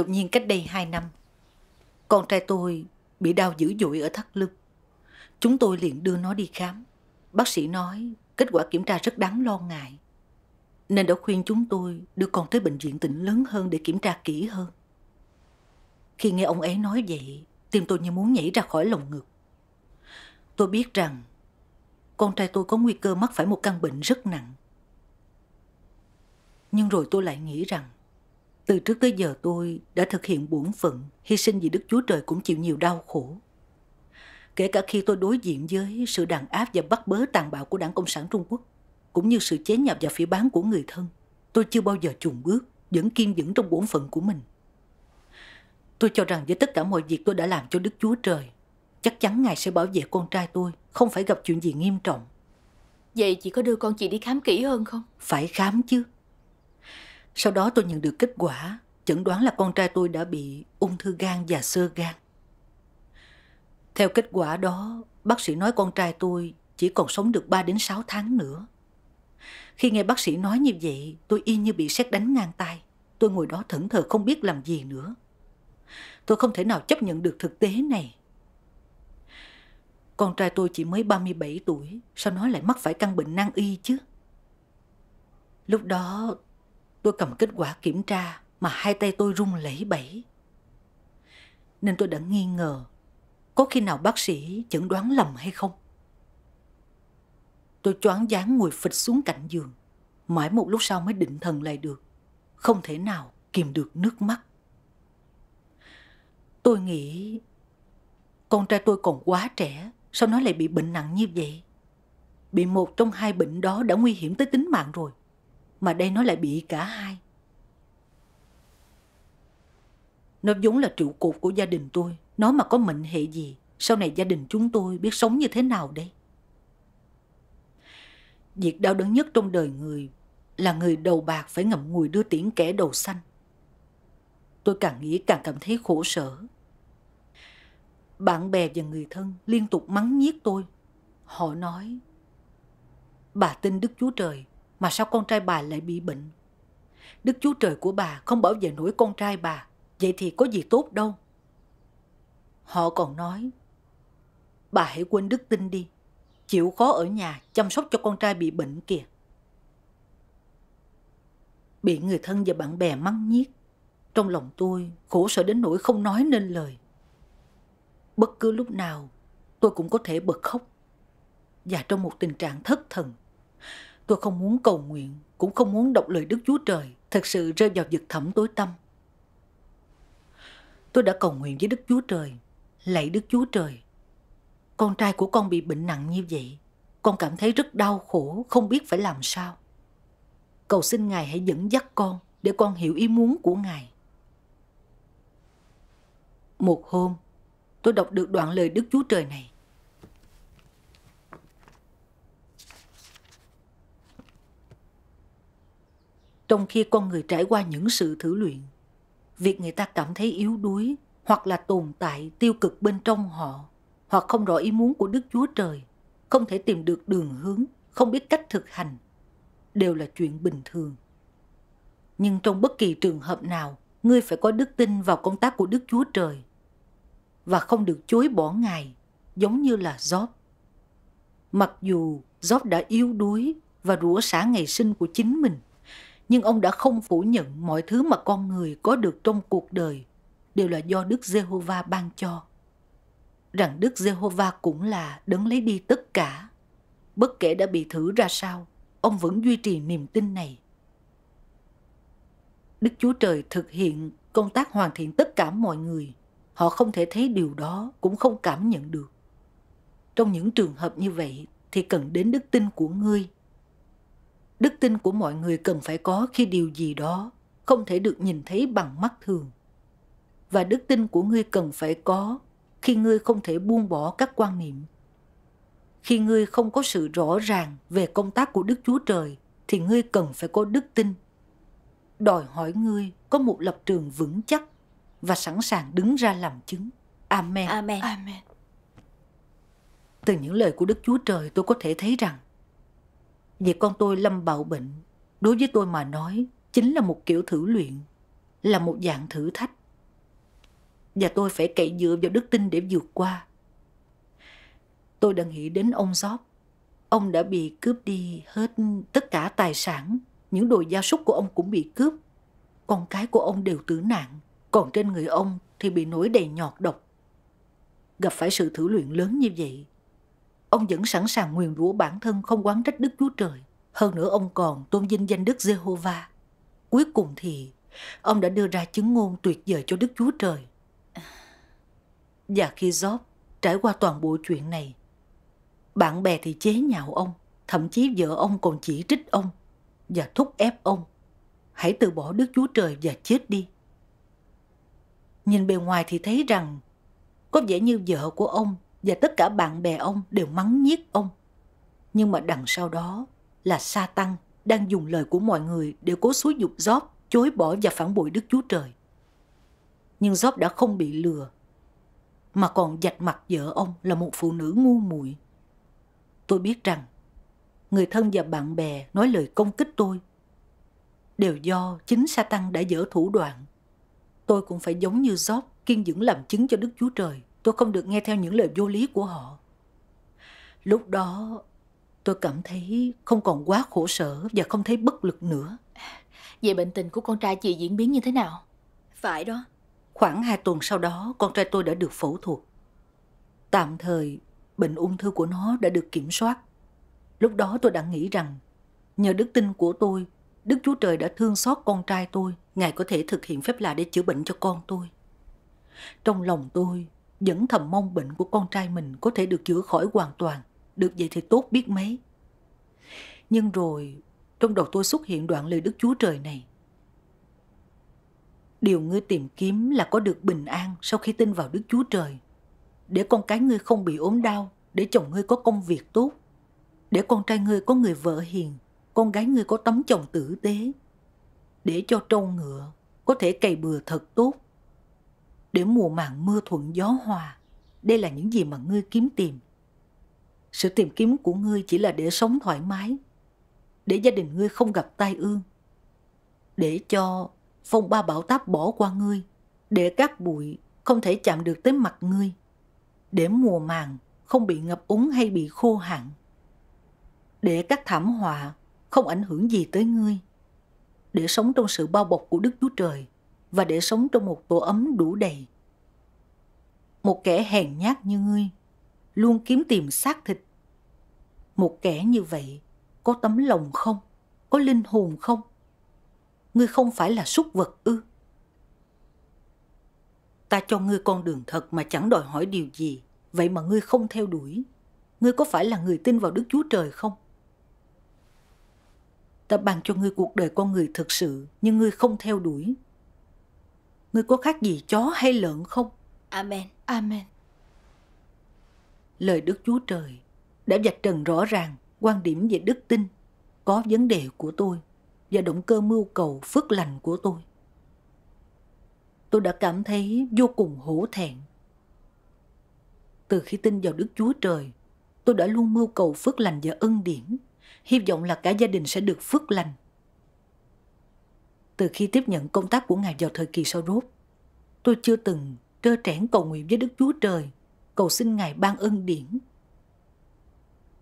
Đột nhiên cách đây 2 năm, con trai tôi bị đau dữ dội ở thắt lưng. Chúng tôi liền đưa nó đi khám. Bác sĩ nói kết quả kiểm tra rất đáng lo ngại. Nên đã khuyên chúng tôi đưa con tới bệnh viện tỉnh lớn hơn để kiểm tra kỹ hơn. Khi nghe ông ấy nói vậy, tim tôi như muốn nhảy ra khỏi lồng ngực. Tôi biết rằng con trai tôi có nguy cơ mắc phải một căn bệnh rất nặng. Nhưng rồi tôi lại nghĩ rằng từ trước tới giờ tôi đã thực hiện bổn phận, hy sinh vì Đức Chúa Trời cũng chịu nhiều đau khổ. Kể cả khi tôi đối diện với sự đàn áp và bắt bớ tàn bạo của Đảng Cộng sản Trung Quốc, cũng như sự chế nhập và phỉ bán của người thân, tôi chưa bao giờ chùn bước, vẫn kiên vững trong bổn phận của mình. Tôi cho rằng với tất cả mọi việc tôi đã làm cho Đức Chúa Trời, chắc chắn Ngài sẽ bảo vệ con trai tôi, không phải gặp chuyện gì nghiêm trọng. Vậy chị có đưa con chị đi khám kỹ hơn không? Phải khám chứ. Sau đó tôi nhận được kết quả, chẩn đoán là con trai tôi đã bị ung thư gan và sơ gan. Theo kết quả đó, bác sĩ nói con trai tôi chỉ còn sống được 3 đến 6 tháng nữa. Khi nghe bác sĩ nói như vậy, tôi y như bị sét đánh ngang tay. Tôi ngồi đó thẫn thờ không biết làm gì nữa. Tôi không thể nào chấp nhận được thực tế này. Con trai tôi chỉ mới 37 tuổi, sao nó lại mắc phải căn bệnh nan y chứ? Lúc đó Tôi cầm kết quả kiểm tra mà hai tay tôi run lẩy bẩy. Nên tôi đã nghi ngờ có khi nào bác sĩ chẩn đoán lầm hay không. Tôi choáng váng ngồi phịch xuống cạnh giường, mãi một lúc sau mới định thần lại được, không thể nào kìm được nước mắt. Tôi nghĩ con trai tôi còn quá trẻ, sao nó lại bị bệnh nặng như vậy? Bị một trong hai bệnh đó đã nguy hiểm tới tính mạng rồi mà đây nó lại bị cả hai. Nó vốn là trụ cột của gia đình tôi. Nó mà có mệnh hệ gì, sau này gia đình chúng tôi biết sống như thế nào đây? Việc đau đớn nhất trong đời người là người đầu bạc phải ngậm ngùi đưa tiễn kẻ đầu xanh. Tôi càng nghĩ càng cảm thấy khổ sở. Bạn bè và người thân liên tục mắng nhiếc tôi. Họ nói, bà tin Đức Chúa Trời, mà sao con trai bà lại bị bệnh? Đức Chúa Trời của bà không bảo vệ nổi con trai bà, vậy thì có gì tốt đâu. Họ còn nói, bà hãy quên đức tin đi, chịu khó ở nhà chăm sóc cho con trai bị bệnh kìa. Bị người thân và bạn bè mắng nhiếc, trong lòng tôi khổ sở đến nỗi không nói nên lời. Bất cứ lúc nào tôi cũng có thể bật khóc và trong một tình trạng thất thần. Tôi không muốn cầu nguyện, cũng không muốn đọc lời Đức Chúa Trời, thật sự rơi vào vực thẳm tối tăm. Tôi đã cầu nguyện với Đức Chúa Trời, lạy Đức Chúa Trời. Con trai của con bị bệnh nặng như vậy, con cảm thấy rất đau khổ, không biết phải làm sao. Cầu xin Ngài hãy dẫn dắt con để con hiểu ý muốn của Ngài. Một hôm, tôi đọc được đoạn lời Đức Chúa Trời này. trong khi con người trải qua những sự thử luyện việc người ta cảm thấy yếu đuối hoặc là tồn tại tiêu cực bên trong họ hoặc không rõ ý muốn của đức chúa trời không thể tìm được đường hướng không biết cách thực hành đều là chuyện bình thường nhưng trong bất kỳ trường hợp nào ngươi phải có đức tin vào công tác của đức chúa trời và không được chối bỏ ngài giống như là job mặc dù job đã yếu đuối và rủa xả ngày sinh của chính mình nhưng ông đã không phủ nhận mọi thứ mà con người có được trong cuộc đời đều là do Đức Giê-hô-va ban cho. Rằng Đức Giê-hô-va cũng là đấng lấy đi tất cả. Bất kể đã bị thử ra sao, ông vẫn duy trì niềm tin này. Đức Chúa Trời thực hiện công tác hoàn thiện tất cả mọi người. Họ không thể thấy điều đó, cũng không cảm nhận được. Trong những trường hợp như vậy thì cần đến đức tin của ngươi đức tin của mọi người cần phải có khi điều gì đó không thể được nhìn thấy bằng mắt thường và đức tin của ngươi cần phải có khi ngươi không thể buông bỏ các quan niệm khi ngươi không có sự rõ ràng về công tác của đức chúa trời thì ngươi cần phải có đức tin đòi hỏi ngươi có một lập trường vững chắc và sẵn sàng đứng ra làm chứng amen amen, amen. từ những lời của đức chúa trời tôi có thể thấy rằng Việc con tôi lâm bạo bệnh, đối với tôi mà nói, chính là một kiểu thử luyện, là một dạng thử thách. Và tôi phải cậy dựa vào đức tin để vượt qua. Tôi đã nghĩ đến ông gióp Ông đã bị cướp đi hết tất cả tài sản. Những đồ gia súc của ông cũng bị cướp. Con cái của ông đều tử nạn. Còn trên người ông thì bị nổi đầy nhọt độc. Gặp phải sự thử luyện lớn như vậy ông vẫn sẵn sàng nguyền rủa bản thân không quán trách Đức Chúa Trời. Hơn nữa ông còn tôn vinh danh Đức Giê-hô-va. Cuối cùng thì ông đã đưa ra chứng ngôn tuyệt vời cho Đức Chúa Trời. Và khi Job trải qua toàn bộ chuyện này, bạn bè thì chế nhạo ông, thậm chí vợ ông còn chỉ trích ông và thúc ép ông. Hãy từ bỏ Đức Chúa Trời và chết đi. Nhìn bề ngoài thì thấy rằng có vẻ như vợ của ông và tất cả bạn bè ông đều mắng nhiếc ông. Nhưng mà đằng sau đó là sa tăng đang dùng lời của mọi người để cố xúi dục Job chối bỏ và phản bội Đức Chúa Trời. Nhưng Job đã không bị lừa, mà còn dạch mặt vợ ông là một phụ nữ ngu muội. Tôi biết rằng người thân và bạn bè nói lời công kích tôi đều do chính sa tăng đã dở thủ đoạn. Tôi cũng phải giống như Job kiên dững làm chứng cho Đức Chúa Trời tôi không được nghe theo những lời vô lý của họ lúc đó tôi cảm thấy không còn quá khổ sở và không thấy bất lực nữa vậy bệnh tình của con trai chị diễn biến như thế nào phải đó khoảng 2 tuần sau đó con trai tôi đã được phẫu thuật tạm thời bệnh ung thư của nó đã được kiểm soát lúc đó tôi đã nghĩ rằng nhờ đức tin của tôi đức chúa trời đã thương xót con trai tôi ngài có thể thực hiện phép lạ để chữa bệnh cho con tôi trong lòng tôi vẫn thầm mong bệnh của con trai mình có thể được chữa khỏi hoàn toàn. Được vậy thì tốt biết mấy. Nhưng rồi, trong đầu tôi xuất hiện đoạn lời Đức Chúa Trời này. Điều ngươi tìm kiếm là có được bình an sau khi tin vào Đức Chúa Trời. Để con cái ngươi không bị ốm đau, để chồng ngươi có công việc tốt, để con trai ngươi có người vợ hiền, con gái ngươi có tấm chồng tử tế, để cho trâu ngựa có thể cày bừa thật tốt, để mùa màng mưa thuận gió hòa. Đây là những gì mà ngươi kiếm tìm. Sự tìm kiếm của ngươi chỉ là để sống thoải mái, để gia đình ngươi không gặp tai ương, để cho phong ba bão táp bỏ qua ngươi, để các bụi không thể chạm được tới mặt ngươi, để mùa màng không bị ngập úng hay bị khô hạn, để các thảm họa không ảnh hưởng gì tới ngươi, để sống trong sự bao bọc của Đức Chúa Trời và để sống trong một tổ ấm đủ đầy. Một kẻ hèn nhát như ngươi, luôn kiếm tìm xác thịt. Một kẻ như vậy, có tấm lòng không? Có linh hồn không? Ngươi không phải là súc vật ư? Ta cho ngươi con đường thật mà chẳng đòi hỏi điều gì, vậy mà ngươi không theo đuổi. Ngươi có phải là người tin vào Đức Chúa Trời không? ta ban cho ngươi cuộc đời con người thực sự nhưng ngươi không theo đuổi Ngươi có khác gì chó hay lợn không? Amen. Amen. Lời Đức Chúa Trời đã vạch trần rõ ràng quan điểm về đức tin có vấn đề của tôi và động cơ mưu cầu phước lành của tôi. Tôi đã cảm thấy vô cùng hổ thẹn. Từ khi tin vào Đức Chúa Trời, tôi đã luôn mưu cầu phước lành và ân điển, hy vọng là cả gia đình sẽ được phước lành từ khi tiếp nhận công tác của Ngài vào thời kỳ sau rốt, tôi chưa từng trơ trẽn cầu nguyện với Đức Chúa Trời, cầu xin Ngài ban ân điển.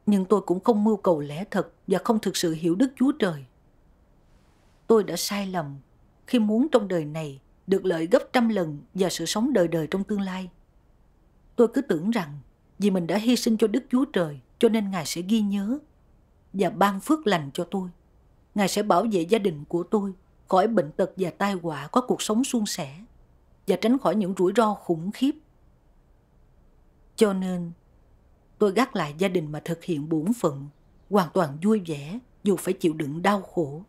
Nhưng tôi cũng không mưu cầu lẽ thật và không thực sự hiểu Đức Chúa Trời. Tôi đã sai lầm khi muốn trong đời này được lợi gấp trăm lần và sự sống đời đời trong tương lai. Tôi cứ tưởng rằng vì mình đã hy sinh cho Đức Chúa Trời cho nên Ngài sẽ ghi nhớ và ban phước lành cho tôi. Ngài sẽ bảo vệ gia đình của tôi khỏi bệnh tật và tai họa có cuộc sống suôn sẻ và tránh khỏi những rủi ro khủng khiếp. Cho nên, tôi gác lại gia đình mà thực hiện bổn phận, hoàn toàn vui vẻ dù phải chịu đựng đau khổ.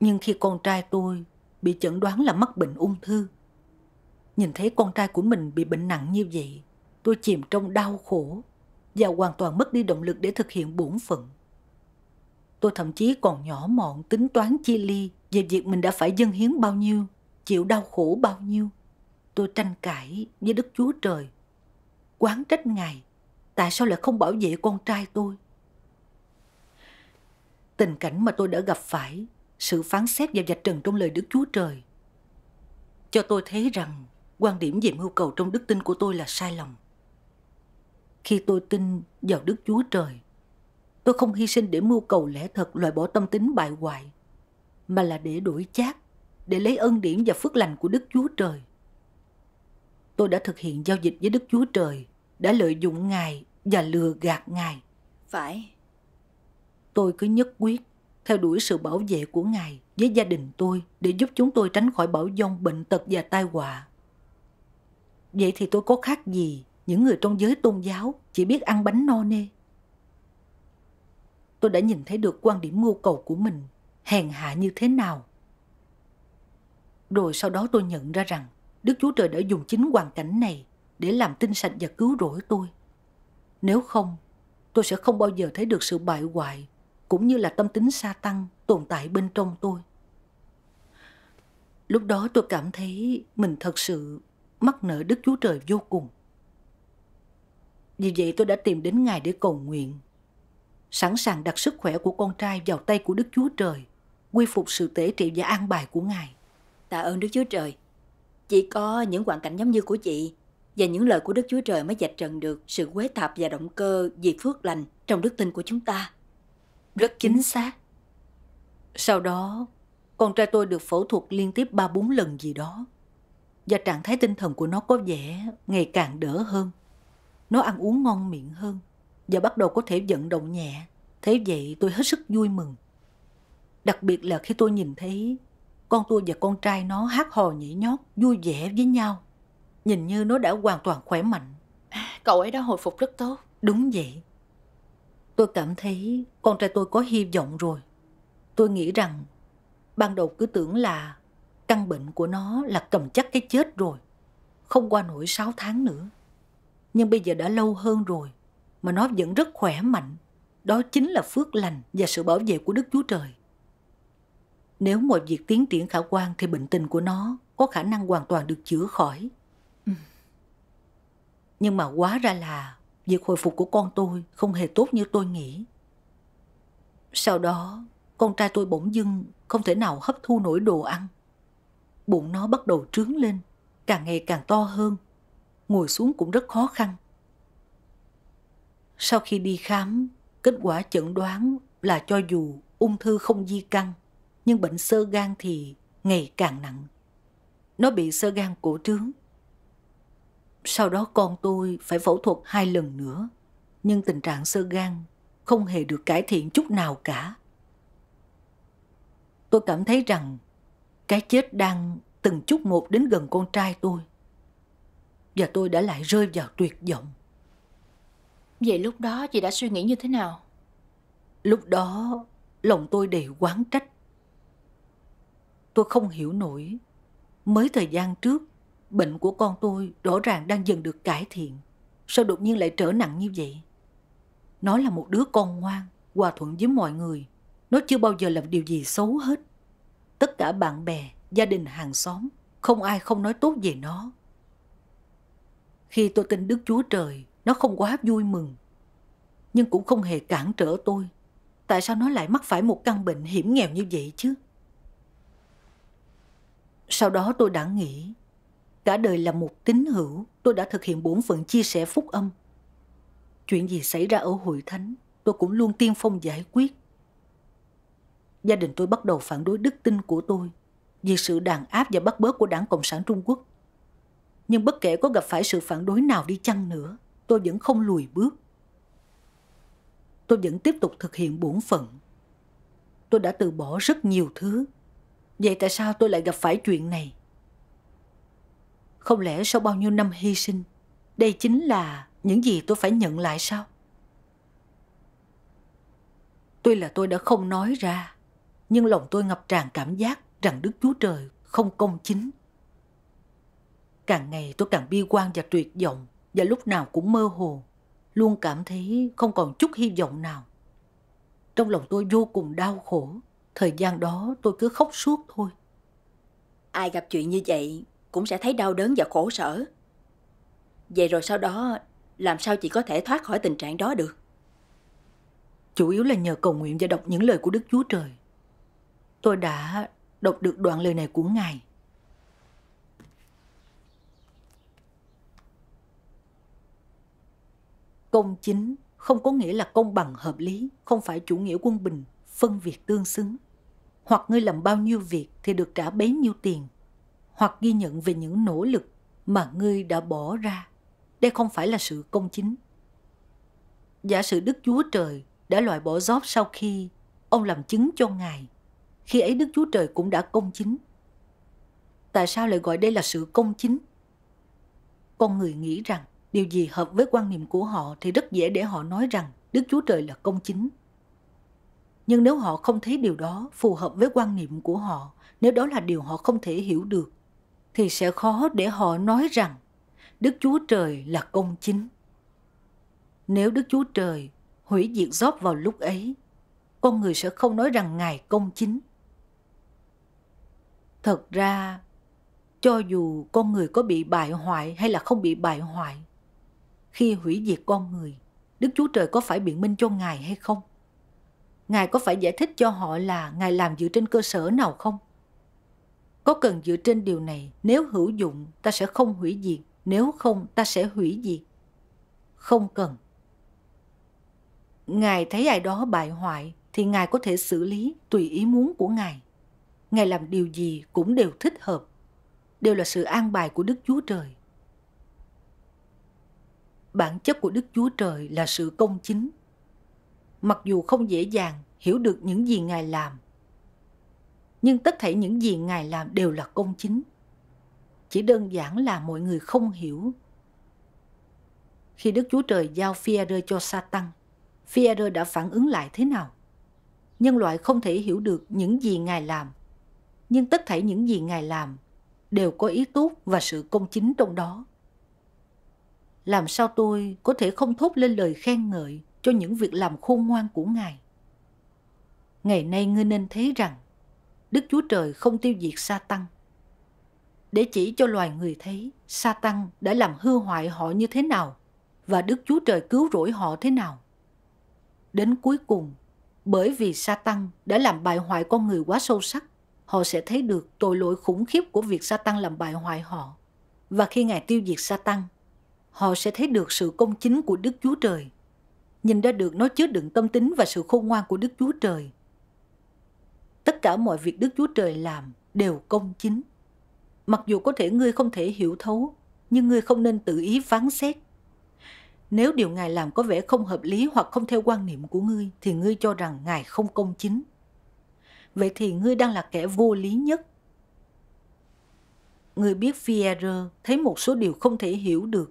Nhưng khi con trai tôi bị chẩn đoán là mắc bệnh ung thư, nhìn thấy con trai của mình bị bệnh nặng như vậy, tôi chìm trong đau khổ và hoàn toàn mất đi động lực để thực hiện bổn phận. Tôi thậm chí còn nhỏ mọn tính toán chia ly về việc mình đã phải dâng hiến bao nhiêu, chịu đau khổ bao nhiêu. Tôi tranh cãi với Đức Chúa Trời. Quán trách Ngài, tại sao lại không bảo vệ con trai tôi? Tình cảnh mà tôi đã gặp phải, sự phán xét và vạch trần trong lời Đức Chúa Trời. Cho tôi thấy rằng quan điểm về mưu cầu trong đức tin của tôi là sai lầm. Khi tôi tin vào Đức Chúa Trời, Tôi không hy sinh để mưu cầu lẽ thật loại bỏ tâm tính bại hoại, mà là để đổi chác, để lấy ân điển và phước lành của Đức Chúa Trời. Tôi đã thực hiện giao dịch với Đức Chúa Trời, đã lợi dụng Ngài và lừa gạt Ngài. Phải. Tôi cứ nhất quyết theo đuổi sự bảo vệ của Ngài với gia đình tôi để giúp chúng tôi tránh khỏi bão dông, bệnh tật và tai họa. Vậy thì tôi có khác gì những người trong giới tôn giáo chỉ biết ăn bánh no nê? tôi đã nhìn thấy được quan điểm mưu cầu của mình hèn hạ như thế nào. Rồi sau đó tôi nhận ra rằng Đức Chúa Trời đã dùng chính hoàn cảnh này để làm tinh sạch và cứu rỗi tôi. Nếu không, tôi sẽ không bao giờ thấy được sự bại hoại cũng như là tâm tính sa tăng tồn tại bên trong tôi. Lúc đó tôi cảm thấy mình thật sự mắc nợ Đức Chúa Trời vô cùng. Vì vậy tôi đã tìm đến Ngài để cầu nguyện sẵn sàng đặt sức khỏe của con trai vào tay của Đức Chúa Trời, quy phục sự tế trị và an bài của Ngài. Tạ ơn Đức Chúa Trời. Chỉ có những hoàn cảnh giống như của chị và những lời của Đức Chúa Trời mới dạch trần được sự quế thạp và động cơ vì phước lành trong đức tin của chúng ta. Rất chính xác. Sau đó, con trai tôi được phẫu thuật liên tiếp 3-4 lần gì đó. Và trạng thái tinh thần của nó có vẻ ngày càng đỡ hơn. Nó ăn uống ngon miệng hơn và bắt đầu có thể vận động nhẹ. Thế vậy tôi hết sức vui mừng. Đặc biệt là khi tôi nhìn thấy con tôi và con trai nó hát hò nhảy nhót, vui vẻ với nhau. Nhìn như nó đã hoàn toàn khỏe mạnh. À, cậu ấy đã hồi phục rất tốt. Đúng vậy. Tôi cảm thấy con trai tôi có hy vọng rồi. Tôi nghĩ rằng ban đầu cứ tưởng là căn bệnh của nó là cầm chắc cái chết rồi. Không qua nổi 6 tháng nữa. Nhưng bây giờ đã lâu hơn rồi mà nó vẫn rất khỏe mạnh. Đó chính là phước lành và sự bảo vệ của Đức Chúa Trời. Nếu mọi việc tiến triển khả quan thì bệnh tình của nó có khả năng hoàn toàn được chữa khỏi. Ừ. Nhưng mà quá ra là việc hồi phục của con tôi không hề tốt như tôi nghĩ. Sau đó, con trai tôi bỗng dưng không thể nào hấp thu nổi đồ ăn. Bụng nó bắt đầu trướng lên, càng ngày càng to hơn. Ngồi xuống cũng rất khó khăn. Sau khi đi khám, kết quả chẩn đoán là cho dù ung thư không di căn, nhưng bệnh sơ gan thì ngày càng nặng. Nó bị sơ gan cổ trướng. Sau đó con tôi phải phẫu thuật hai lần nữa, nhưng tình trạng sơ gan không hề được cải thiện chút nào cả. Tôi cảm thấy rằng cái chết đang từng chút một đến gần con trai tôi và tôi đã lại rơi vào tuyệt vọng. Vậy lúc đó chị đã suy nghĩ như thế nào? Lúc đó lòng tôi đầy quán trách. Tôi không hiểu nổi. Mới thời gian trước, bệnh của con tôi rõ ràng đang dần được cải thiện. Sao đột nhiên lại trở nặng như vậy? Nó là một đứa con ngoan, hòa thuận với mọi người. Nó chưa bao giờ làm điều gì xấu hết. Tất cả bạn bè, gia đình, hàng xóm, không ai không nói tốt về nó. Khi tôi tin Đức Chúa Trời nó không quá vui mừng, nhưng cũng không hề cản trở tôi. Tại sao nó lại mắc phải một căn bệnh hiểm nghèo như vậy chứ? Sau đó tôi đã nghĩ, cả đời là một tín hữu, tôi đã thực hiện bổn phận chia sẻ phúc âm. Chuyện gì xảy ra ở hội thánh, tôi cũng luôn tiên phong giải quyết. Gia đình tôi bắt đầu phản đối đức tin của tôi vì sự đàn áp và bắt bớ của đảng Cộng sản Trung Quốc. Nhưng bất kể có gặp phải sự phản đối nào đi chăng nữa, tôi vẫn không lùi bước. Tôi vẫn tiếp tục thực hiện bổn phận. Tôi đã từ bỏ rất nhiều thứ. Vậy tại sao tôi lại gặp phải chuyện này? Không lẽ sau bao nhiêu năm hy sinh, đây chính là những gì tôi phải nhận lại sao? Tuy là tôi đã không nói ra, nhưng lòng tôi ngập tràn cảm giác rằng Đức Chúa Trời không công chính. Càng ngày tôi càng bi quan và tuyệt vọng và lúc nào cũng mơ hồ, luôn cảm thấy không còn chút hy vọng nào. Trong lòng tôi vô cùng đau khổ, thời gian đó tôi cứ khóc suốt thôi. Ai gặp chuyện như vậy cũng sẽ thấy đau đớn và khổ sở. Vậy rồi sau đó làm sao chị có thể thoát khỏi tình trạng đó được? Chủ yếu là nhờ cầu nguyện và đọc những lời của Đức Chúa Trời. Tôi đã đọc được đoạn lời này của Ngài. Công chính không có nghĩa là công bằng hợp lý, không phải chủ nghĩa quân bình, phân việc tương xứng. Hoặc ngươi làm bao nhiêu việc thì được trả bấy nhiêu tiền, hoặc ghi nhận về những nỗ lực mà ngươi đã bỏ ra. Đây không phải là sự công chính. Giả sử Đức Chúa Trời đã loại bỏ gióp sau khi ông làm chứng cho Ngài, khi ấy Đức Chúa Trời cũng đã công chính. Tại sao lại gọi đây là sự công chính? Con người nghĩ rằng điều gì hợp với quan niệm của họ thì rất dễ để họ nói rằng Đức Chúa Trời là công chính. Nhưng nếu họ không thấy điều đó phù hợp với quan niệm của họ, nếu đó là điều họ không thể hiểu được, thì sẽ khó để họ nói rằng Đức Chúa Trời là công chính. Nếu Đức Chúa Trời hủy diệt Job vào lúc ấy, con người sẽ không nói rằng Ngài công chính. Thật ra, cho dù con người có bị bại hoại hay là không bị bại hoại, khi hủy diệt con người, Đức Chúa Trời có phải biện minh cho Ngài hay không? Ngài có phải giải thích cho họ là Ngài làm dựa trên cơ sở nào không? Có cần dựa trên điều này, nếu hữu dụng ta sẽ không hủy diệt, nếu không ta sẽ hủy diệt. Không cần. Ngài thấy ai đó bại hoại thì Ngài có thể xử lý tùy ý muốn của Ngài. Ngài làm điều gì cũng đều thích hợp. Đều là sự an bài của Đức Chúa Trời bản chất của Đức Chúa Trời là sự công chính. Mặc dù không dễ dàng hiểu được những gì Ngài làm, nhưng tất thảy những gì Ngài làm đều là công chính. Chỉ đơn giản là mọi người không hiểu. Khi Đức Chúa Trời giao Phi-e-rơ cho Satan, Phi-e-rơ đã phản ứng lại thế nào? Nhân loại không thể hiểu được những gì Ngài làm, nhưng tất thảy những gì Ngài làm đều có ý tốt và sự công chính trong đó làm sao tôi có thể không thốt lên lời khen ngợi cho những việc làm khôn ngoan của Ngài. Ngày nay ngươi nên thấy rằng Đức Chúa Trời không tiêu diệt sa tăng. Để chỉ cho loài người thấy sa tăng đã làm hư hoại họ như thế nào và Đức Chúa Trời cứu rỗi họ thế nào. Đến cuối cùng, bởi vì sa tăng đã làm bại hoại con người quá sâu sắc, họ sẽ thấy được tội lỗi khủng khiếp của việc sa tăng làm bại hoại họ. Và khi Ngài tiêu diệt sa tăng, họ sẽ thấy được sự công chính của Đức Chúa Trời. Nhìn ra được nó chứa đựng tâm tính và sự khôn ngoan của Đức Chúa Trời. Tất cả mọi việc Đức Chúa Trời làm đều công chính. Mặc dù có thể ngươi không thể hiểu thấu, nhưng ngươi không nên tự ý phán xét. Nếu điều Ngài làm có vẻ không hợp lý hoặc không theo quan niệm của ngươi, thì ngươi cho rằng Ngài không công chính. Vậy thì ngươi đang là kẻ vô lý nhất. Ngươi biết Fierre thấy một số điều không thể hiểu được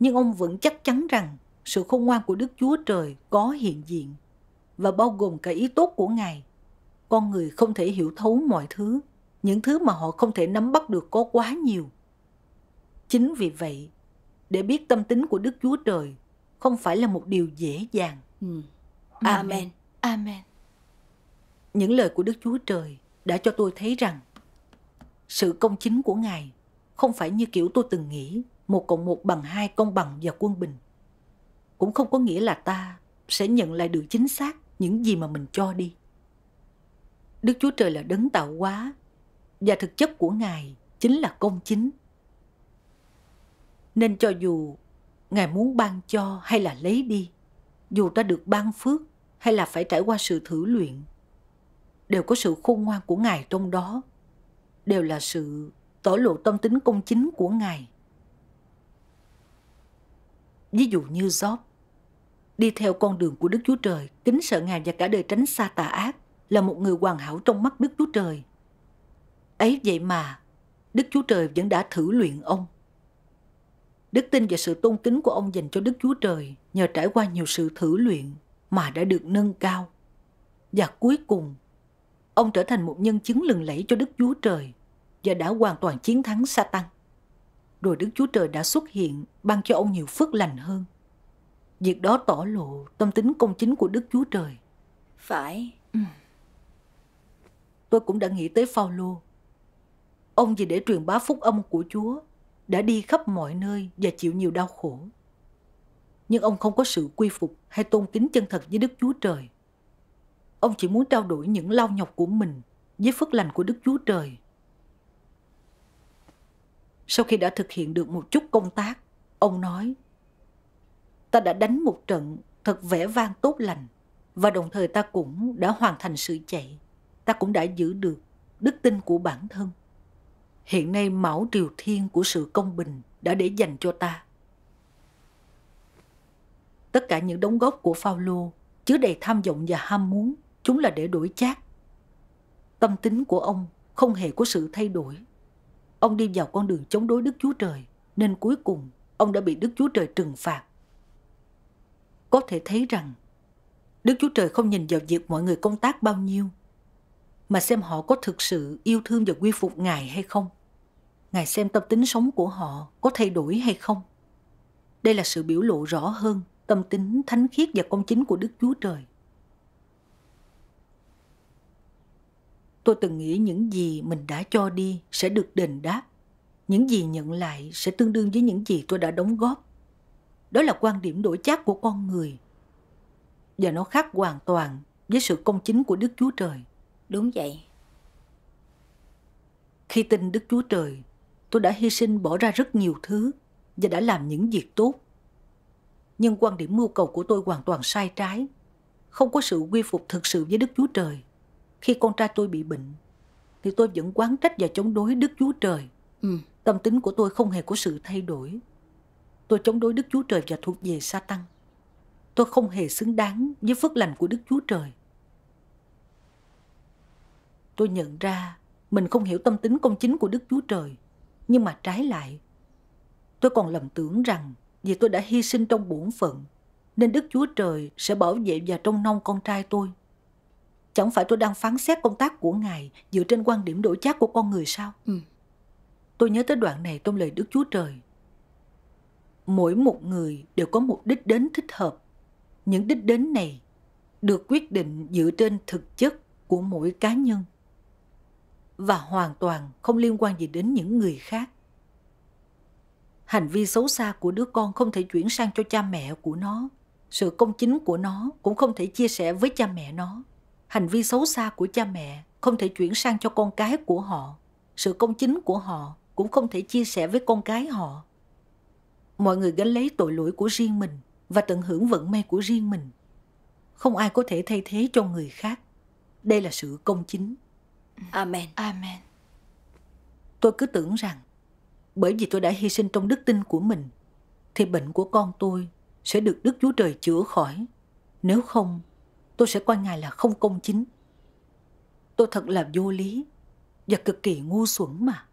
nhưng ông vẫn chắc chắn rằng sự khôn ngoan của Đức Chúa Trời có hiện diện và bao gồm cả ý tốt của Ngài. Con người không thể hiểu thấu mọi thứ, những thứ mà họ không thể nắm bắt được có quá nhiều. Chính vì vậy, để biết tâm tính của Đức Chúa Trời không phải là một điều dễ dàng. Ừ. Amen. Amen. Amen. Những lời của Đức Chúa Trời đã cho tôi thấy rằng sự công chính của Ngài không phải như kiểu tôi từng nghĩ một cộng một bằng hai công bằng và quân bình. Cũng không có nghĩa là ta sẽ nhận lại được chính xác những gì mà mình cho đi. Đức Chúa Trời là đấng tạo hóa và thực chất của Ngài chính là công chính. Nên cho dù Ngài muốn ban cho hay là lấy đi, dù ta được ban phước hay là phải trải qua sự thử luyện, đều có sự khôn ngoan của Ngài trong đó, đều là sự tỏ lộ tâm tính công chính của Ngài ví dụ như Job. Đi theo con đường của Đức Chúa Trời, kính sợ Ngài và cả đời tránh xa tà ác, là một người hoàn hảo trong mắt Đức Chúa Trời. Ấy vậy mà, Đức Chúa Trời vẫn đã thử luyện ông. Đức tin và sự tôn kính của ông dành cho Đức Chúa Trời nhờ trải qua nhiều sự thử luyện mà đã được nâng cao. Và cuối cùng, ông trở thành một nhân chứng lừng lẫy cho Đức Chúa Trời và đã hoàn toàn chiến thắng Satan rồi Đức Chúa Trời đã xuất hiện, ban cho ông nhiều phước lành hơn. Việc đó tỏ lộ tâm tính công chính của Đức Chúa Trời. Phải. Ừ. Tôi cũng đã nghĩ tới Phaolô. Ông vì để truyền bá phúc âm của Chúa đã đi khắp mọi nơi và chịu nhiều đau khổ. Nhưng ông không có sự quy phục hay tôn kính chân thật với Đức Chúa Trời. Ông chỉ muốn trao đổi những lao nhọc của mình với phước lành của Đức Chúa Trời sau khi đã thực hiện được một chút công tác, ông nói Ta đã đánh một trận thật vẻ vang tốt lành và đồng thời ta cũng đã hoàn thành sự chạy. Ta cũng đã giữ được đức tin của bản thân. Hiện nay mão triều thiên của sự công bình đã để dành cho ta. Tất cả những đóng góp của Phaolô chứa đầy tham vọng và ham muốn, chúng là để đổi chác. Tâm tính của ông không hề có sự thay đổi Ông đi vào con đường chống đối Đức Chúa Trời, nên cuối cùng ông đã bị Đức Chúa Trời trừng phạt. Có thể thấy rằng, Đức Chúa Trời không nhìn vào việc mọi người công tác bao nhiêu, mà xem họ có thực sự yêu thương và quy phục Ngài hay không. Ngài xem tâm tính sống của họ có thay đổi hay không. Đây là sự biểu lộ rõ hơn tâm tính thánh khiết và công chính của Đức Chúa Trời. tôi từng nghĩ những gì mình đã cho đi sẽ được đền đáp những gì nhận lại sẽ tương đương với những gì tôi đã đóng góp đó là quan điểm đổi chác của con người và nó khác hoàn toàn với sự công chính của đức chúa trời đúng vậy khi tin đức chúa trời tôi đã hy sinh bỏ ra rất nhiều thứ và đã làm những việc tốt nhưng quan điểm mưu cầu của tôi hoàn toàn sai trái không có sự quy phục thực sự với đức chúa trời khi con trai tôi bị bệnh, thì tôi vẫn quán trách và chống đối Đức Chúa Trời. Ừ. Tâm tính của tôi không hề có sự thay đổi. Tôi chống đối Đức Chúa Trời và thuộc về sa tăng. Tôi không hề xứng đáng với phước lành của Đức Chúa Trời. Tôi nhận ra mình không hiểu tâm tính công chính của Đức Chúa Trời. Nhưng mà trái lại, tôi còn lầm tưởng rằng vì tôi đã hy sinh trong bổn phận nên Đức Chúa Trời sẽ bảo vệ và trông nom con trai tôi. Chẳng phải tôi đang phán xét công tác của ngài dựa trên quan điểm đổi chác của con người sao? Ừ. Tôi nhớ tới đoạn này trong lời Đức Chúa Trời. Mỗi một người đều có một đích đến thích hợp. Những đích đến này được quyết định dựa trên thực chất của mỗi cá nhân và hoàn toàn không liên quan gì đến những người khác. Hành vi xấu xa của đứa con không thể chuyển sang cho cha mẹ của nó, sự công chính của nó cũng không thể chia sẻ với cha mẹ nó hành vi xấu xa của cha mẹ không thể chuyển sang cho con cái của họ sự công chính của họ cũng không thể chia sẻ với con cái họ mọi người gánh lấy tội lỗi của riêng mình và tận hưởng vận may của riêng mình không ai có thể thay thế cho người khác đây là sự công chính amen amen tôi cứ tưởng rằng bởi vì tôi đã hy sinh trong đức tin của mình thì bệnh của con tôi sẽ được đức chúa trời chữa khỏi nếu không tôi sẽ coi ngài là không công chính. Tôi thật là vô lý và cực kỳ ngu xuẩn mà.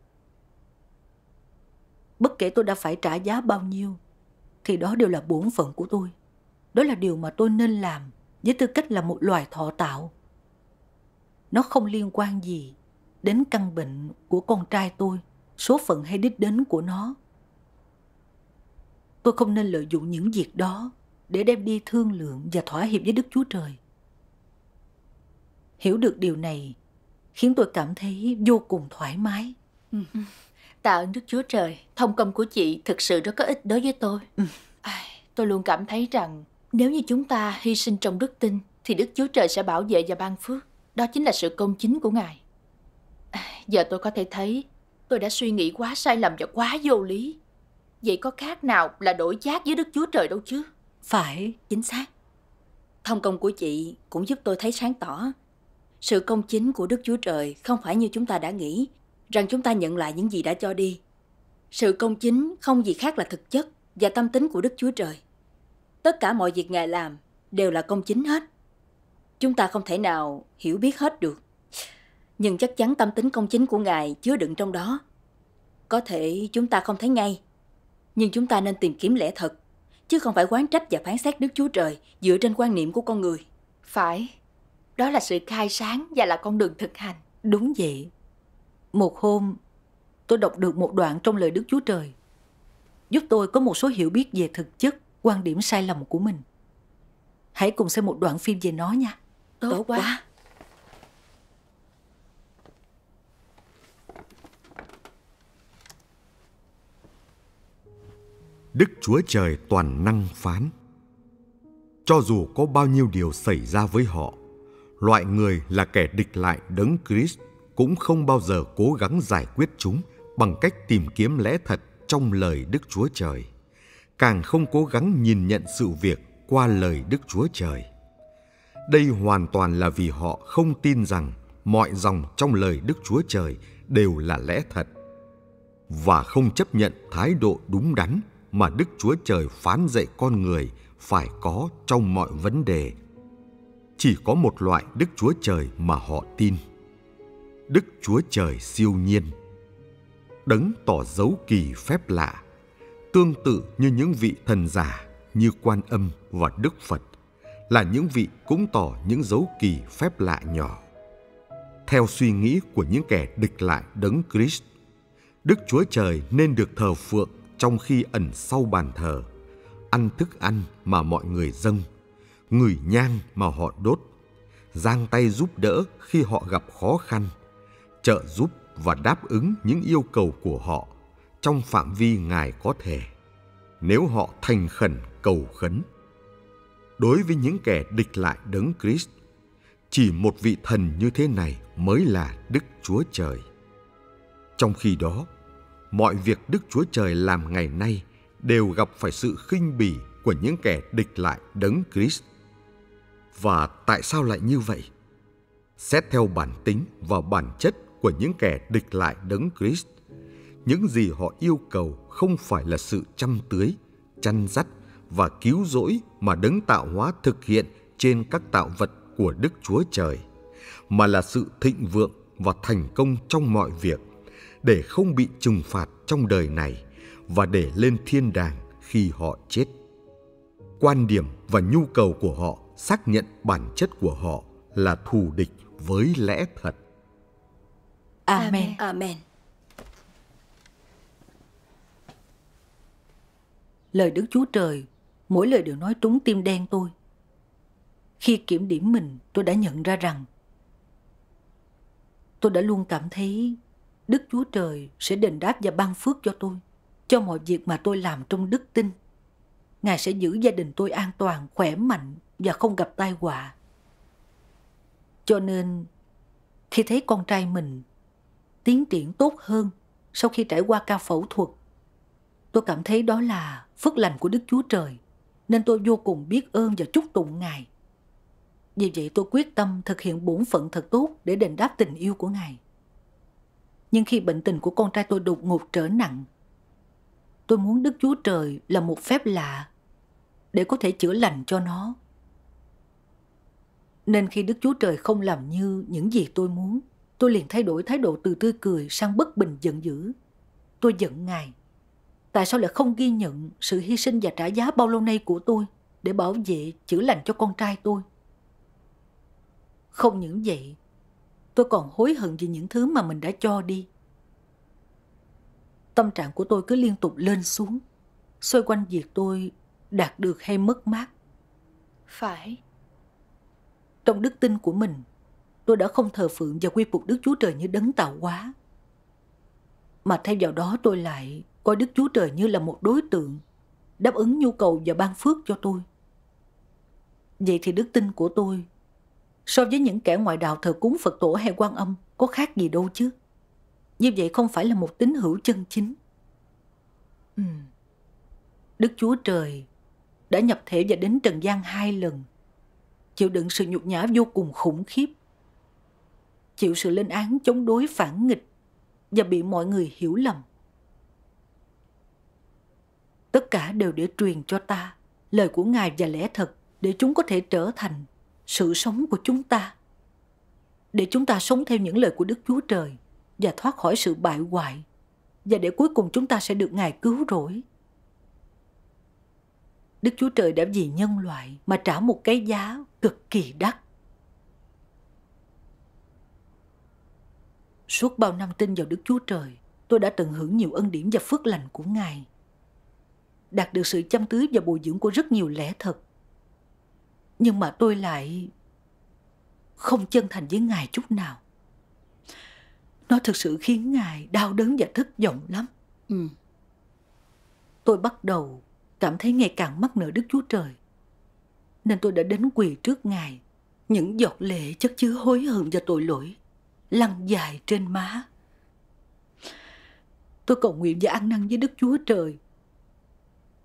Bất kể tôi đã phải trả giá bao nhiêu, thì đó đều là bổn phận của tôi. Đó là điều mà tôi nên làm với tư cách là một loài thọ tạo. Nó không liên quan gì đến căn bệnh của con trai tôi, số phận hay đích đến của nó. Tôi không nên lợi dụng những việc đó để đem đi thương lượng và thỏa hiệp với Đức Chúa Trời. Hiểu được điều này khiến tôi cảm thấy vô cùng thoải mái. Ừ. Tạ ơn Đức Chúa Trời, thông công của chị thực sự rất có ích đối với tôi. Ừ. tôi luôn cảm thấy rằng nếu như chúng ta hy sinh trong đức tin thì Đức Chúa Trời sẽ bảo vệ và ban phước. Đó chính là sự công chính của Ngài. giờ tôi có thể thấy tôi đã suy nghĩ quá sai lầm và quá vô lý. Vậy có khác nào là đổi giác với Đức Chúa Trời đâu chứ? Phải, chính xác. Thông công của chị cũng giúp tôi thấy sáng tỏ sự công chính của Đức Chúa Trời không phải như chúng ta đã nghĩ, rằng chúng ta nhận lại những gì đã cho đi. Sự công chính không gì khác là thực chất và tâm tính của Đức Chúa Trời. Tất cả mọi việc Ngài làm đều là công chính hết. Chúng ta không thể nào hiểu biết hết được. Nhưng chắc chắn tâm tính công chính của Ngài chứa đựng trong đó. Có thể chúng ta không thấy ngay, nhưng chúng ta nên tìm kiếm lẽ thật, chứ không phải quán trách và phán xét Đức Chúa Trời dựa trên quan niệm của con người. Phải, đó là sự khai sáng và là con đường thực hành đúng vậy một hôm tôi đọc được một đoạn trong lời đức chúa trời giúp tôi có một số hiểu biết về thực chất quan điểm sai lầm của mình hãy cùng xem một đoạn phim về nó nha tốt, tốt quá, quá. Đức Chúa Trời toàn năng phán. Cho dù có bao nhiêu điều xảy ra với họ, loại người là kẻ địch lại đấng Christ cũng không bao giờ cố gắng giải quyết chúng bằng cách tìm kiếm lẽ thật trong lời Đức Chúa Trời, càng không cố gắng nhìn nhận sự việc qua lời Đức Chúa Trời. Đây hoàn toàn là vì họ không tin rằng mọi dòng trong lời Đức Chúa Trời đều là lẽ thật và không chấp nhận thái độ đúng đắn mà Đức Chúa Trời phán dạy con người phải có trong mọi vấn đề chỉ có một loại Đức Chúa Trời mà họ tin. Đức Chúa Trời siêu nhiên. Đấng tỏ dấu kỳ phép lạ, tương tự như những vị thần giả như Quan Âm và Đức Phật là những vị cũng tỏ những dấu kỳ phép lạ nhỏ. Theo suy nghĩ của những kẻ địch lại đấng Christ, Đức Chúa Trời nên được thờ phượng trong khi ẩn sau bàn thờ, ăn thức ăn mà mọi người dâng người nhang mà họ đốt, giang tay giúp đỡ khi họ gặp khó khăn, trợ giúp và đáp ứng những yêu cầu của họ trong phạm vi Ngài có thể, nếu họ thành khẩn cầu khấn. Đối với những kẻ địch lại đấng Christ, chỉ một vị thần như thế này mới là Đức Chúa Trời. Trong khi đó, mọi việc Đức Chúa Trời làm ngày nay đều gặp phải sự khinh bỉ của những kẻ địch lại đấng Christ và tại sao lại như vậy? Xét theo bản tính và bản chất của những kẻ địch lại đấng Christ, những gì họ yêu cầu không phải là sự chăm tưới, chăn dắt và cứu rỗi mà đấng tạo hóa thực hiện trên các tạo vật của Đức Chúa Trời, mà là sự thịnh vượng và thành công trong mọi việc, để không bị trừng phạt trong đời này và để lên thiên đàng khi họ chết. Quan điểm và nhu cầu của họ xác nhận bản chất của họ là thù địch với lẽ thật. Amen. Amen. Lời Đức Chúa Trời, mỗi lời đều nói trúng tim đen tôi. Khi kiểm điểm mình, tôi đã nhận ra rằng tôi đã luôn cảm thấy Đức Chúa Trời sẽ đền đáp và ban phước cho tôi cho mọi việc mà tôi làm trong đức tin. Ngài sẽ giữ gia đình tôi an toàn, khỏe mạnh và không gặp tai họa. Cho nên, khi thấy con trai mình tiến triển tốt hơn sau khi trải qua ca phẫu thuật, tôi cảm thấy đó là phước lành của Đức Chúa Trời, nên tôi vô cùng biết ơn và chúc tụng Ngài. Vì vậy tôi quyết tâm thực hiện bổn phận thật tốt để đền đáp tình yêu của Ngài. Nhưng khi bệnh tình của con trai tôi đột ngột trở nặng, tôi muốn Đức Chúa Trời là một phép lạ để có thể chữa lành cho nó. Nên khi Đức Chúa Trời không làm như những gì tôi muốn, tôi liền thay đổi thái độ từ tươi cười sang bất bình giận dữ. Tôi giận Ngài. Tại sao lại không ghi nhận sự hy sinh và trả giá bao lâu nay của tôi để bảo vệ, chữa lành cho con trai tôi? Không những vậy, tôi còn hối hận vì những thứ mà mình đã cho đi. Tâm trạng của tôi cứ liên tục lên xuống, xoay quanh việc tôi đạt được hay mất mát. Phải. Trong đức tin của mình, tôi đã không thờ phượng và quy phục Đức Chúa Trời như đấng tạo hóa. Mà thay vào đó tôi lại coi Đức Chúa Trời như là một đối tượng đáp ứng nhu cầu và ban phước cho tôi. Vậy thì đức tin của tôi so với những kẻ ngoại đạo thờ cúng Phật tổ hay quan âm có khác gì đâu chứ. Như vậy không phải là một tín hữu chân chính. Ừ. Đức Chúa Trời đã nhập thể và đến Trần gian hai lần. Chịu đựng sự nhục nhã vô cùng khủng khiếp. Chịu sự lên án chống đối phản nghịch và bị mọi người hiểu lầm. Tất cả đều để truyền cho ta lời của Ngài và lẽ thật để chúng có thể trở thành sự sống của chúng ta. Để chúng ta sống theo những lời của Đức Chúa Trời và thoát khỏi sự bại hoại và để cuối cùng chúng ta sẽ được Ngài cứu rỗi. Đức Chúa Trời đã vì nhân loại mà trả một cái giá cực kỳ đắt. Suốt bao năm tin vào Đức Chúa Trời, tôi đã tận hưởng nhiều ân điển và phước lành của Ngài. Đạt được sự chăm tưới và bồi dưỡng của rất nhiều lẽ thật. Nhưng mà tôi lại không chân thành với Ngài chút nào. Nó thực sự khiến Ngài đau đớn và thất vọng lắm. Ừ. Tôi bắt đầu cảm thấy ngày càng mắc nợ Đức Chúa Trời. Nên tôi đã đến quỳ trước Ngài, những giọt lệ chất chứa hối hận và tội lỗi, lăn dài trên má. Tôi cầu nguyện và ăn năn với Đức Chúa Trời.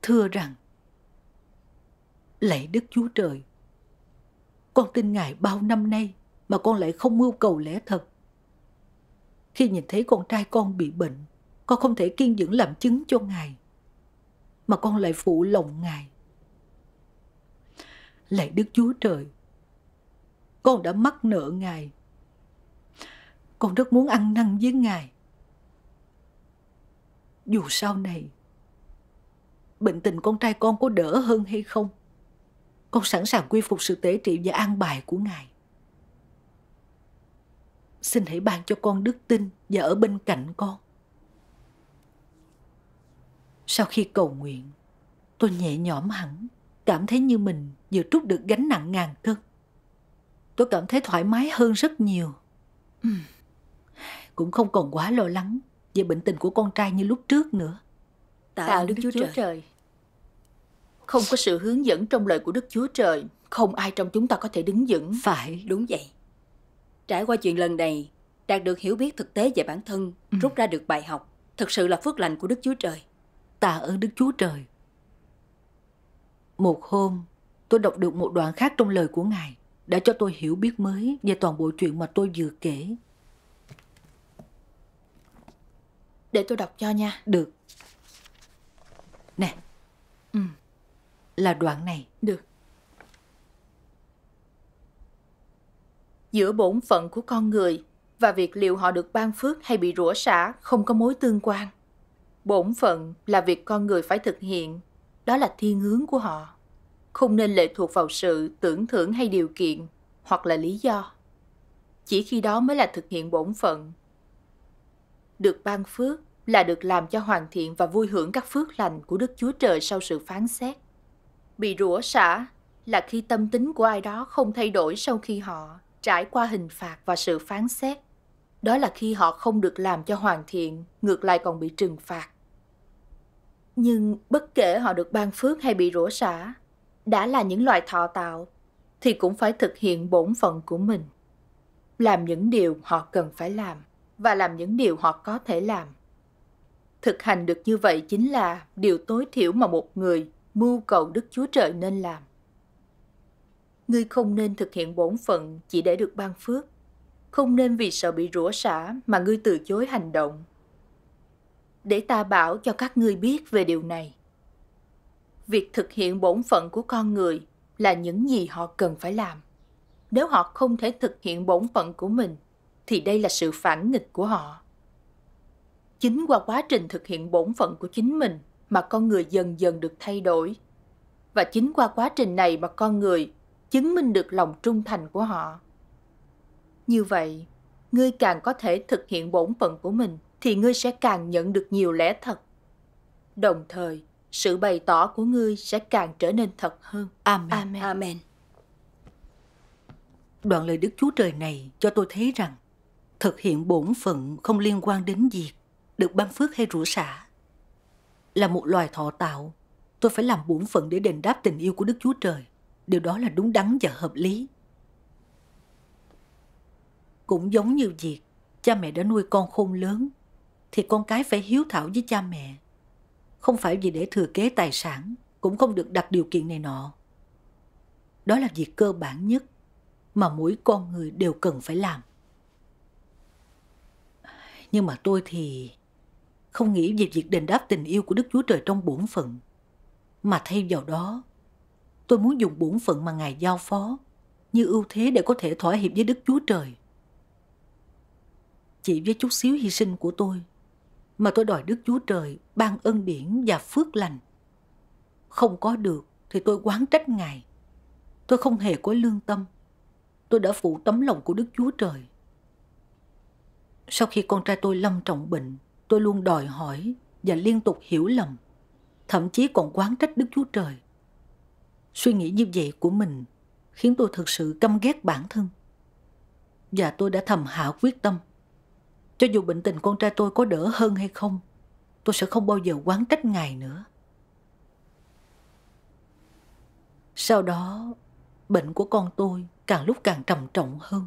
Thưa rằng, lạy Đức Chúa Trời, con tin Ngài bao năm nay mà con lại không mưu cầu lẽ thật. Khi nhìn thấy con trai con bị bệnh, con không thể kiên dưỡng làm chứng cho Ngài mà con lại phụ lòng ngài lạy đức chúa trời con đã mắc nợ ngài con rất muốn ăn năn với ngài dù sau này bệnh tình con trai con có đỡ hơn hay không con sẵn sàng quy phục sự tế trị và an bài của ngài xin hãy ban cho con đức tin và ở bên cạnh con sau khi cầu nguyện, tôi nhẹ nhõm hẳn, cảm thấy như mình vừa trút được gánh nặng ngàn cân. Tôi cảm thấy thoải mái hơn rất nhiều. Cũng không còn quá lo lắng về bệnh tình của con trai như lúc trước nữa. Tạ, Tạ Đức, Chúa, Chúa Trời. Trời. Không có sự hướng dẫn trong lời của Đức Chúa Trời, không ai trong chúng ta có thể đứng vững. Phải, đúng vậy. Trải qua chuyện lần này, đạt được hiểu biết thực tế về bản thân, ừ. rút ra được bài học, thực sự là phước lành của Đức Chúa Trời tạ ơn Đức Chúa Trời. Một hôm, tôi đọc được một đoạn khác trong lời của Ngài đã cho tôi hiểu biết mới về toàn bộ chuyện mà tôi vừa kể. Để tôi đọc cho nha. Được. Nè. Ừ. Là đoạn này. Được. Giữa bổn phận của con người và việc liệu họ được ban phước hay bị rủa xả không có mối tương quan bổn phận là việc con người phải thực hiện, đó là thiên hướng của họ. Không nên lệ thuộc vào sự tưởng thưởng hay điều kiện hoặc là lý do. Chỉ khi đó mới là thực hiện bổn phận. Được ban phước là được làm cho hoàn thiện và vui hưởng các phước lành của Đức Chúa Trời sau sự phán xét. Bị rủa xả là khi tâm tính của ai đó không thay đổi sau khi họ trải qua hình phạt và sự phán xét đó là khi họ không được làm cho hoàn thiện, ngược lại còn bị trừng phạt. Nhưng bất kể họ được ban phước hay bị rủa xả, đã là những loài thọ tạo, thì cũng phải thực hiện bổn phận của mình. Làm những điều họ cần phải làm và làm những điều họ có thể làm. Thực hành được như vậy chính là điều tối thiểu mà một người mưu cầu Đức Chúa Trời nên làm. Ngươi không nên thực hiện bổn phận chỉ để được ban phước, không nên vì sợ bị rủa xả mà ngươi từ chối hành động. Để ta bảo cho các ngươi biết về điều này. Việc thực hiện bổn phận của con người là những gì họ cần phải làm. Nếu họ không thể thực hiện bổn phận của mình, thì đây là sự phản nghịch của họ. Chính qua quá trình thực hiện bổn phận của chính mình mà con người dần dần được thay đổi. Và chính qua quá trình này mà con người chứng minh được lòng trung thành của họ như vậy, ngươi càng có thể thực hiện bổn phận của mình thì ngươi sẽ càng nhận được nhiều lẽ thật. Đồng thời, sự bày tỏ của ngươi sẽ càng trở nên thật hơn. Amen. Amen. Amen. Đoạn lời Đức Chúa Trời này cho tôi thấy rằng thực hiện bổn phận không liên quan đến việc được ban phước hay rủa xả. Là một loài thọ tạo, tôi phải làm bổn phận để đền đáp tình yêu của Đức Chúa Trời. Điều đó là đúng đắn và hợp lý cũng giống như việc cha mẹ đã nuôi con khôn lớn thì con cái phải hiếu thảo với cha mẹ không phải vì để thừa kế tài sản cũng không được đặt điều kiện này nọ đó là việc cơ bản nhất mà mỗi con người đều cần phải làm nhưng mà tôi thì không nghĩ về việc đền đáp tình yêu của đức chúa trời trong bổn phận mà thay vào đó tôi muốn dùng bổn phận mà ngài giao phó như ưu thế để có thể thỏa hiệp với đức chúa trời chỉ với chút xíu hy sinh của tôi mà tôi đòi Đức Chúa Trời ban ân điển và phước lành. Không có được thì tôi quán trách Ngài. Tôi không hề có lương tâm. Tôi đã phụ tấm lòng của Đức Chúa Trời. Sau khi con trai tôi lâm trọng bệnh, tôi luôn đòi hỏi và liên tục hiểu lầm, thậm chí còn quán trách Đức Chúa Trời. Suy nghĩ như vậy của mình khiến tôi thực sự căm ghét bản thân. Và tôi đã thầm hạ quyết tâm cho dù bệnh tình con trai tôi có đỡ hơn hay không, tôi sẽ không bao giờ quán trách ngài nữa. Sau đó, bệnh của con tôi càng lúc càng trầm trọng hơn.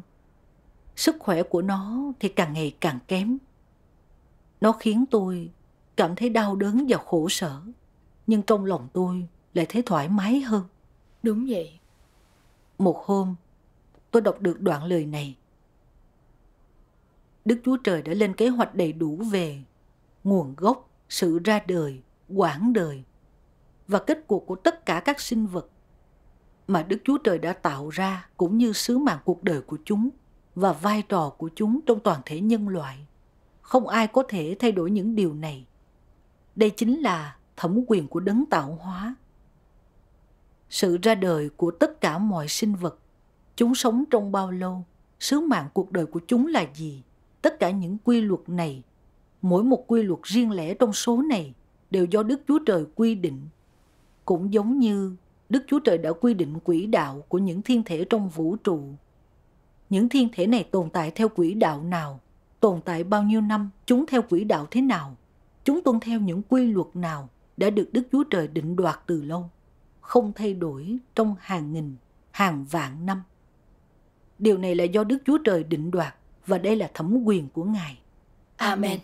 Sức khỏe của nó thì càng ngày càng kém. Nó khiến tôi cảm thấy đau đớn và khổ sở, nhưng trong lòng tôi lại thấy thoải mái hơn. Đúng vậy. Một hôm, tôi đọc được đoạn lời này. Đức Chúa Trời đã lên kế hoạch đầy đủ về nguồn gốc, sự ra đời, quãng đời và kết cuộc của tất cả các sinh vật mà Đức Chúa Trời đã tạo ra cũng như sứ mạng cuộc đời của chúng và vai trò của chúng trong toàn thể nhân loại. Không ai có thể thay đổi những điều này. Đây chính là thẩm quyền của đấng tạo hóa. Sự ra đời của tất cả mọi sinh vật, chúng sống trong bao lâu, sứ mạng cuộc đời của chúng là gì? tất cả những quy luật này, mỗi một quy luật riêng lẻ trong số này đều do Đức Chúa Trời quy định. Cũng giống như Đức Chúa Trời đã quy định quỹ đạo của những thiên thể trong vũ trụ. Những thiên thể này tồn tại theo quỹ đạo nào, tồn tại bao nhiêu năm, chúng theo quỹ đạo thế nào, chúng tuân theo những quy luật nào đã được Đức Chúa Trời định đoạt từ lâu, không thay đổi trong hàng nghìn, hàng vạn năm. Điều này là do Đức Chúa Trời định đoạt và đây là thẩm quyền của Ngài. Amen.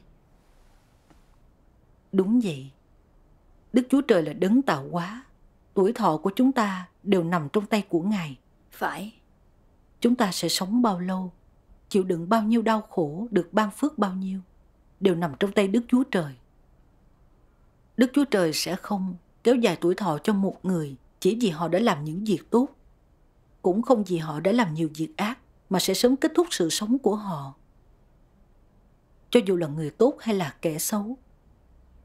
Đúng vậy. Đức Chúa Trời là đấng tạo hóa. Tuổi thọ của chúng ta đều nằm trong tay của Ngài. Phải. Chúng ta sẽ sống bao lâu, chịu đựng bao nhiêu đau khổ, được ban phước bao nhiêu, đều nằm trong tay Đức Chúa Trời. Đức Chúa Trời sẽ không kéo dài tuổi thọ cho một người chỉ vì họ đã làm những việc tốt, cũng không vì họ đã làm nhiều việc ác mà sẽ sớm kết thúc sự sống của họ cho dù là người tốt hay là kẻ xấu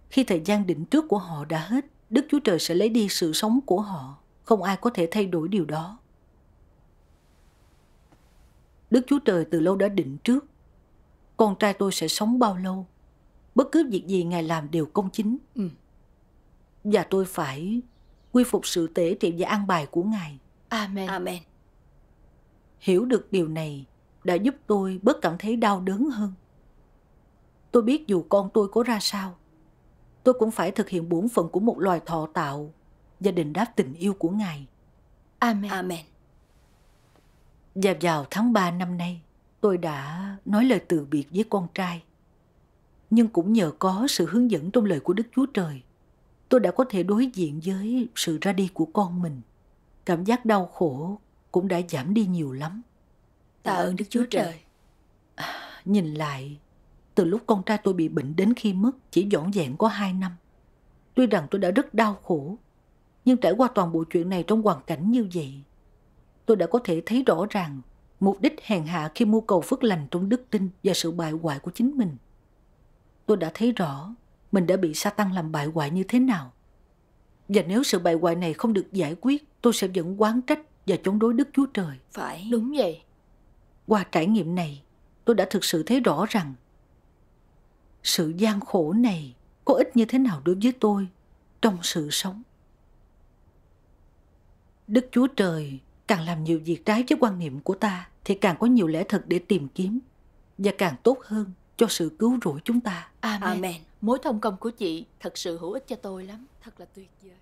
khi thời gian định trước của họ đã hết đức chúa trời sẽ lấy đi sự sống của họ không ai có thể thay đổi điều đó đức chúa trời từ lâu đã định trước con trai tôi sẽ sống bao lâu bất cứ việc gì ngài làm đều công chính ừ. và tôi phải quy phục sự tế trị và an bài của ngài amen amen Hiểu được điều này đã giúp tôi bớt cảm thấy đau đớn hơn. Tôi biết dù con tôi có ra sao, tôi cũng phải thực hiện bổn phận của một loài thọ tạo gia đình đáp tình yêu của Ngài. Amen. Amen. Và vào tháng 3 năm nay, tôi đã nói lời từ biệt với con trai. Nhưng cũng nhờ có sự hướng dẫn trong lời của Đức Chúa Trời, tôi đã có thể đối diện với sự ra đi của con mình. Cảm giác đau khổ cũng đã giảm đi nhiều lắm. Tạ ơn Đức Chúa Trời. À, nhìn lại, từ lúc con trai tôi bị bệnh đến khi mất chỉ dọn dẹn có hai năm. Tuy rằng tôi đã rất đau khổ, nhưng trải qua toàn bộ chuyện này trong hoàn cảnh như vậy, tôi đã có thể thấy rõ ràng mục đích hèn hạ khi mưu cầu phước lành trong đức tin và sự bại hoại của chính mình. Tôi đã thấy rõ mình đã bị sa tăng làm bại hoại như thế nào. Và nếu sự bại hoại này không được giải quyết, tôi sẽ vẫn quán trách và chống đối Đức Chúa Trời. Phải. Đúng vậy. Qua trải nghiệm này, tôi đã thực sự thấy rõ rằng sự gian khổ này có ích như thế nào đối với tôi trong sự sống. Đức Chúa Trời càng làm nhiều việc trái với quan niệm của ta thì càng có nhiều lẽ thật để tìm kiếm và càng tốt hơn cho sự cứu rỗi chúng ta. Amen. Amen. Mối thông công của chị thật sự hữu ích cho tôi lắm, thật là tuyệt vời.